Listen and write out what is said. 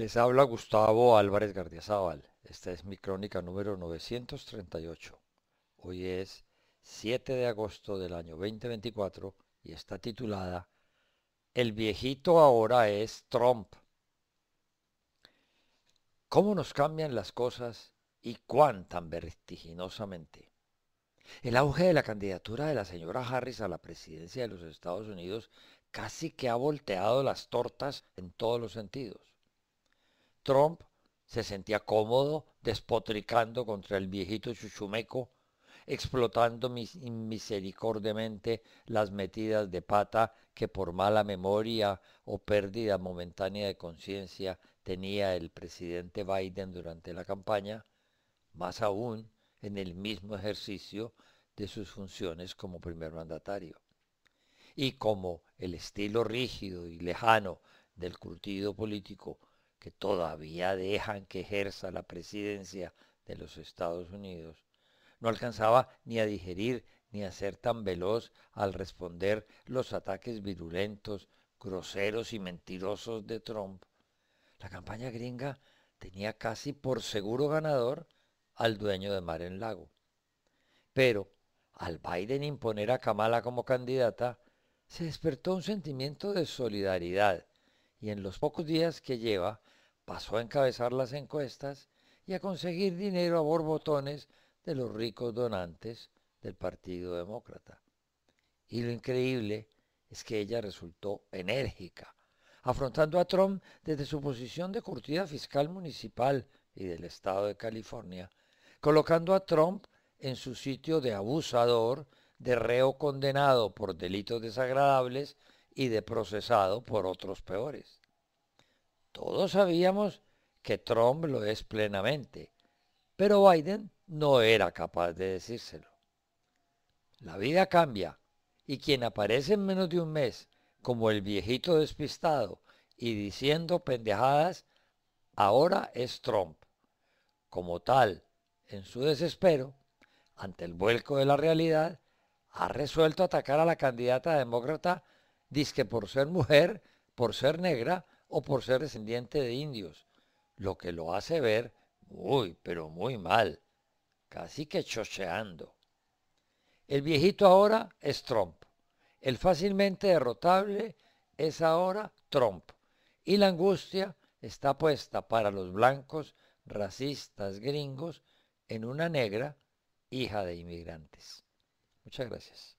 Les habla Gustavo Álvarez Gardiazabal. Esta es mi crónica número 938. Hoy es 7 de agosto del año 2024 y está titulada El viejito ahora es Trump. ¿Cómo nos cambian las cosas y cuán tan vertiginosamente? El auge de la candidatura de la señora Harris a la presidencia de los Estados Unidos casi que ha volteado las tortas en todos los sentidos. Trump se sentía cómodo despotricando contra el viejito chuchumeco, explotando misericordiamente las metidas de pata que por mala memoria o pérdida momentánea de conciencia tenía el presidente Biden durante la campaña, más aún en el mismo ejercicio de sus funciones como primer mandatario. Y como el estilo rígido y lejano del curtido político que todavía dejan que ejerza la presidencia de los Estados Unidos, no alcanzaba ni a digerir ni a ser tan veloz al responder los ataques virulentos, groseros y mentirosos de Trump. La campaña gringa tenía casi por seguro ganador al dueño de Mar en Lago. Pero, al Biden imponer a Kamala como candidata, se despertó un sentimiento de solidaridad y en los pocos días que lleva pasó a encabezar las encuestas y a conseguir dinero a borbotones de los ricos donantes del Partido Demócrata. Y lo increíble es que ella resultó enérgica, afrontando a Trump desde su posición de curtida fiscal municipal y del Estado de California, colocando a Trump en su sitio de abusador, de reo condenado por delitos desagradables y de procesado por otros peores. Todos sabíamos que Trump lo es plenamente, pero Biden no era capaz de decírselo. La vida cambia y quien aparece en menos de un mes como el viejito despistado y diciendo pendejadas, ahora es Trump. Como tal, en su desespero, ante el vuelco de la realidad, ha resuelto atacar a la candidata demócrata dice que por ser mujer, por ser negra o por ser descendiente de indios, lo que lo hace ver muy, pero muy mal, casi que chocheando. El viejito ahora es Trump, el fácilmente derrotable es ahora Trump, y la angustia está puesta para los blancos, racistas, gringos, en una negra, hija de inmigrantes. Muchas gracias.